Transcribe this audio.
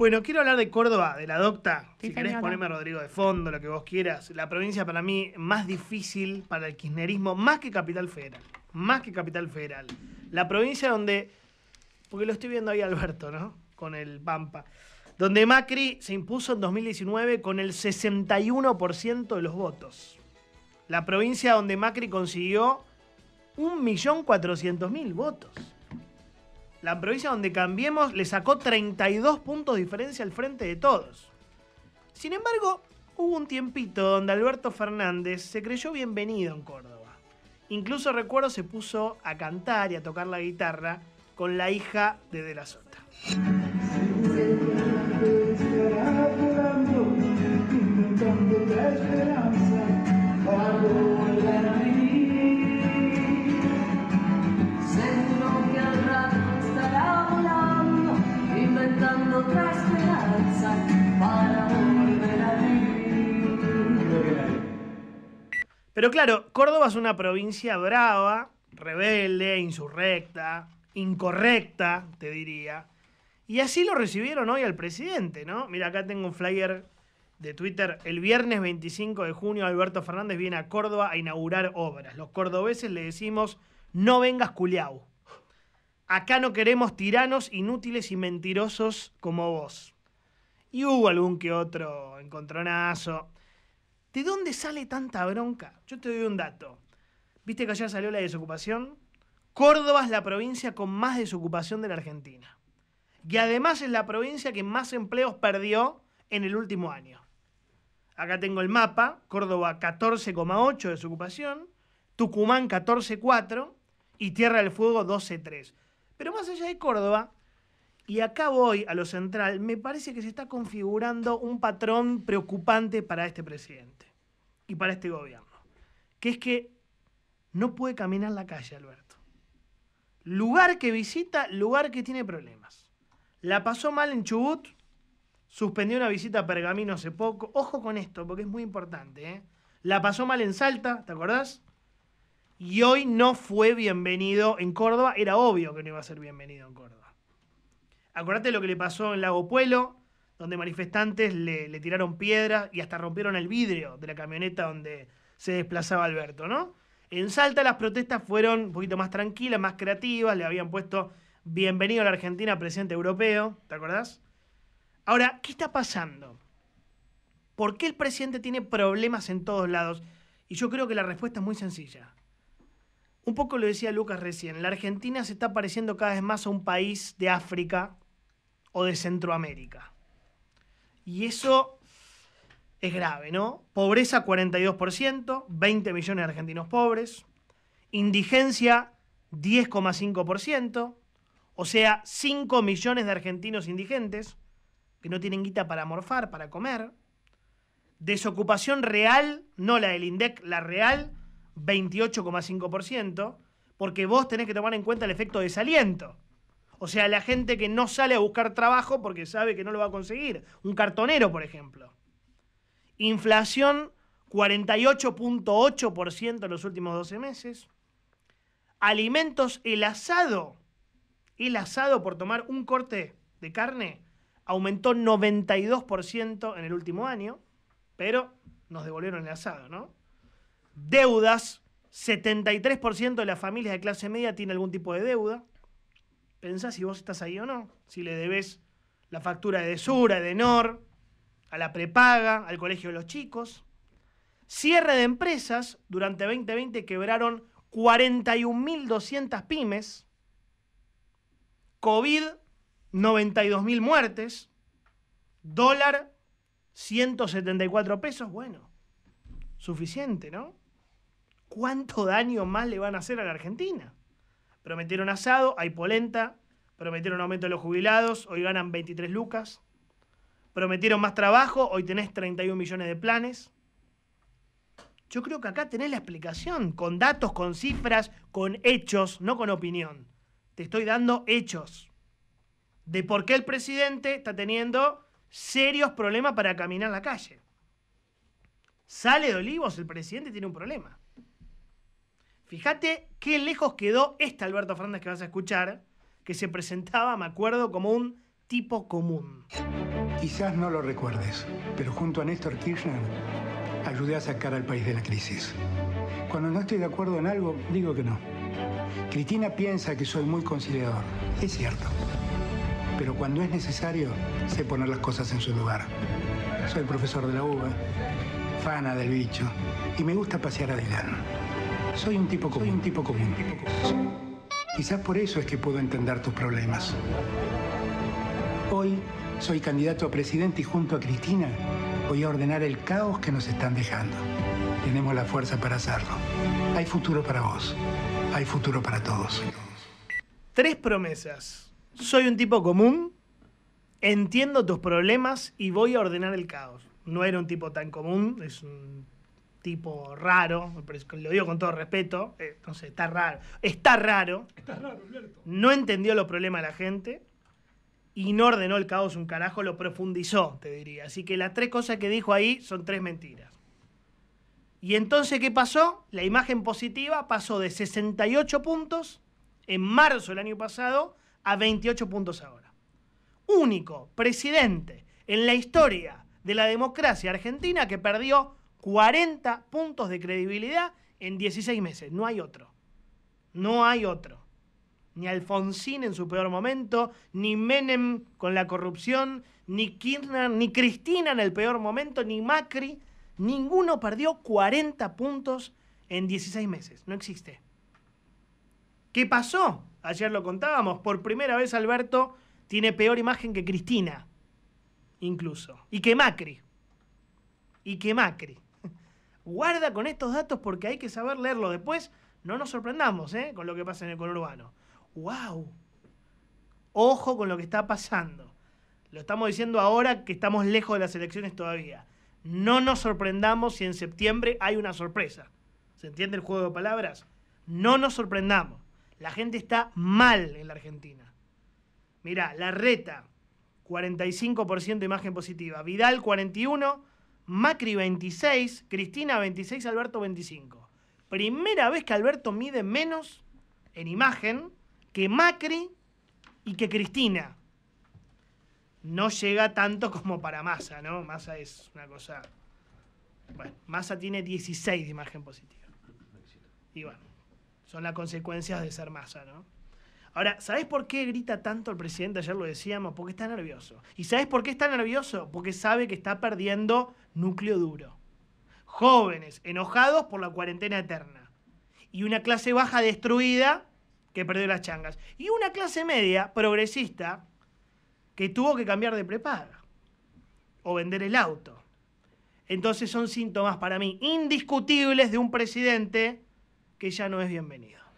Bueno, quiero hablar de Córdoba, de la docta. si querés poneme Rodrigo de fondo, lo que vos quieras. La provincia para mí más difícil para el kirchnerismo, más que Capital Federal. Más que Capital Federal. La provincia donde. Porque lo estoy viendo ahí, Alberto, ¿no? Con el Pampa. Donde Macri se impuso en 2019 con el 61% de los votos. La provincia donde Macri consiguió 1.400.000 votos la provincia donde Cambiemos le sacó 32 puntos de diferencia al frente de todos. Sin embargo, hubo un tiempito donde Alberto Fernández se creyó bienvenido en Córdoba. Incluso recuerdo se puso a cantar y a tocar la guitarra con la hija de De la Sota. Pero claro, Córdoba es una provincia brava, rebelde, insurrecta, incorrecta, te diría. Y así lo recibieron hoy al presidente, ¿no? Mira, acá tengo un flyer de Twitter. El viernes 25 de junio, Alberto Fernández viene a Córdoba a inaugurar obras. Los cordobeses le decimos, no vengas culiao. Acá no queremos tiranos inútiles y mentirosos como vos. Y hubo algún que otro encontronazo. ¿De dónde sale tanta bronca? Yo te doy un dato. Viste que ayer salió la desocupación. Córdoba es la provincia con más desocupación de la Argentina. Y además es la provincia que más empleos perdió en el último año. Acá tengo el mapa, Córdoba 14,8 de desocupación, Tucumán 14,4 y Tierra del Fuego 12,3. Pero más allá de Córdoba, y acá voy a lo central. Me parece que se está configurando un patrón preocupante para este presidente y para este gobierno, que es que no puede caminar la calle, Alberto. Lugar que visita, lugar que tiene problemas. La pasó mal en Chubut, suspendió una visita a Pergamino hace poco. Ojo con esto, porque es muy importante. ¿eh? La pasó mal en Salta, ¿te acordás? Y hoy no fue bienvenido en Córdoba. Era obvio que no iba a ser bienvenido en Córdoba. Acordate lo que le pasó en Lago Puelo, donde manifestantes le, tiraron piedras y hasta rompieron el vidrio de la camioneta donde se desplazaba Alberto, ¿no? En Salta las protestas fueron un poquito más tranquilas, más creativas, le habían puesto bienvenido a la Argentina, presidente europeo, ¿te acordás? Ahora, ¿qué está pasando? ¿Por qué el presidente tiene problemas en todos lados? Y yo creo que la respuesta es muy sencilla. Un poco lo decía Lucas recién, la Argentina se está pareciendo cada vez más a un país de África o de Centroamérica. Y eso es grave, ¿no? Pobreza 42%, 20 millones de argentinos pobres. Indigencia 10,5%, o sea, 5 millones de argentinos indigentes que no tienen guita para morfar, para comer. Desocupación real, no la del INDEC, la real, 28,5%, porque vos tenés que tomar en cuenta el efecto desaliento. O sea, la gente que no sale a buscar trabajo porque sabe que no lo va a conseguir. Un cartonero, por ejemplo. Inflación 48.8% en los últimos 12 meses. Alimentos, el asado. El asado por tomar un corte de carne aumentó 92% en el último año, pero nos devolvieron el asado, ¿no? Deudas, 73% de las familias de clase media tiene algún tipo de deuda pensá si vos estás ahí o no. Si le debes la factura de Sura, de Nor, a la prepaga, al colegio de los chicos. Cierre de empresas. Durante 2020 quebraron 41.200 pymes. COVID, 92.000 muertes. Dólar, 174 pesos. Bueno, suficiente, ¿no? ¿Cuánto daño más le van a hacer a la Argentina? Prometieron asado, hay polenta. Prometieron aumento de los jubilados, hoy ganan 23 lucas. Prometieron más trabajo, hoy tenés 31 millones de planes. Yo creo que acá tenés la explicación, con datos, con cifras, con hechos, no con opinión. Te estoy dando hechos de por qué el presidente está teniendo serios problemas para caminar la calle. Sale de Olivos, el presidente tiene un problema. Fíjate qué lejos quedó este Alberto Fernández que vas a escuchar, que se presentaba, me acuerdo, como un tipo común. Quizás no lo recuerdes, pero junto a Néstor Kirchner ayudé a sacar al país de la crisis. Cuando no estoy de acuerdo en algo, digo que no. Cristina piensa que soy muy conciliador. Es cierto. Pero cuando es necesario, sé poner las cosas en su lugar. Soy profesor de la UBA, eh, fana del bicho, y me gusta pasear a soy un tipo común. un tipo común. Quizás por eso es que puedo entender tus problemas. Hoy soy candidato a presidente y junto a Cristina voy a ordenar el caos que nos están dejando. Tenemos la fuerza para hacerlo. Hay futuro para vos. Hay futuro para todos. Tres promesas. Soy un tipo común, entiendo tus problemas y voy a ordenar el caos. No era un tipo tan común, es un tipo raro, lo digo con todo respeto, entonces eh, está raro, está raro, está raro no entendió los problemas de la gente y no ordenó el caos un carajo, lo profundizó, te diría. Así que las tres cosas que dijo ahí son tres mentiras. Y entonces, ¿qué pasó? La imagen positiva pasó de 68 puntos en marzo del año pasado a 28 puntos ahora. Único presidente en la historia de la democracia argentina que perdió 40 puntos de credibilidad en 16 meses. No hay otro. No hay otro. Ni Alfonsín en su peor momento, ni Menem con la corrupción, ni Kirchner, ni Cristina en el peor momento, ni Macri. Ninguno perdió 40 puntos en 16 meses. No existe. ¿Qué pasó? Ayer lo contábamos. Por primera vez Alberto tiene peor imagen que Cristina, incluso. Y que Macri. Y que Macri. Guarda con estos datos porque hay que saber leerlo. Después no nos sorprendamos ¿eh? con lo que pasa en el conurbano. ¡Wow! Ojo con lo que está pasando. Lo estamos diciendo ahora que estamos lejos de las elecciones todavía. No nos sorprendamos si en septiembre hay una sorpresa. ¿Se entiende el juego de palabras? No nos sorprendamos. La gente está mal en la Argentina. Mirá, la reta, 45% de imagen positiva. Vidal, 41%. Macri 26, Cristina 26, Alberto 25. Primera vez que Alberto mide menos en imagen que Macri y que Cristina. No llega tanto como para Massa, ¿no? Massa es una cosa... Bueno, Massa tiene 16 de imagen positiva. Y bueno, son las consecuencias de ser Massa, ¿no? Ahora, ¿sabés por qué grita tanto el presidente? Ayer lo decíamos, porque está nervioso. ¿Y sabés por qué está nervioso? Porque sabe que está perdiendo núcleo duro. Jóvenes enojados por la cuarentena eterna. Y una clase baja destruida que perdió las changas. Y una clase media progresista que tuvo que cambiar de prepara. o vender el auto. Entonces son síntomas para mí indiscutibles de un presidente que ya no es bienvenido.